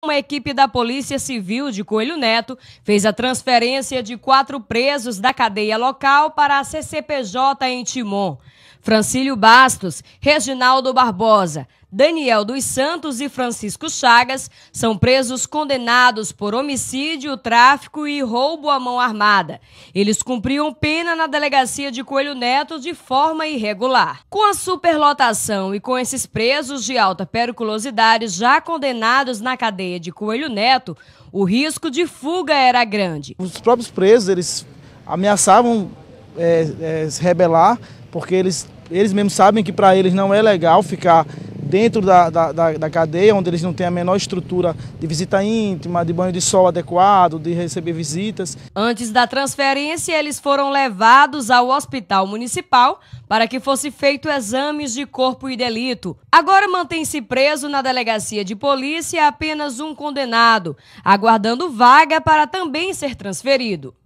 Uma equipe da Polícia Civil de Coelho Neto fez a transferência de quatro presos da cadeia local para a CCPJ em Timon. Francílio Bastos, Reginaldo Barbosa, Daniel dos Santos e Francisco Chagas são presos condenados por homicídio, tráfico e roubo à mão armada. Eles cumpriam pena na delegacia de Coelho Neto de forma irregular. Com a superlotação e com esses presos de alta periculosidade já condenados na cadeia de Coelho Neto, o risco de fuga era grande. Os próprios presos eles ameaçavam é, é, se rebelar porque eles, eles mesmos sabem que para eles não é legal ficar dentro da, da, da, da cadeia, onde eles não têm a menor estrutura de visita íntima, de banho de sol adequado, de receber visitas. Antes da transferência, eles foram levados ao hospital municipal para que fosse feito exames de corpo e delito. Agora mantém-se preso na delegacia de polícia apenas um condenado, aguardando vaga para também ser transferido.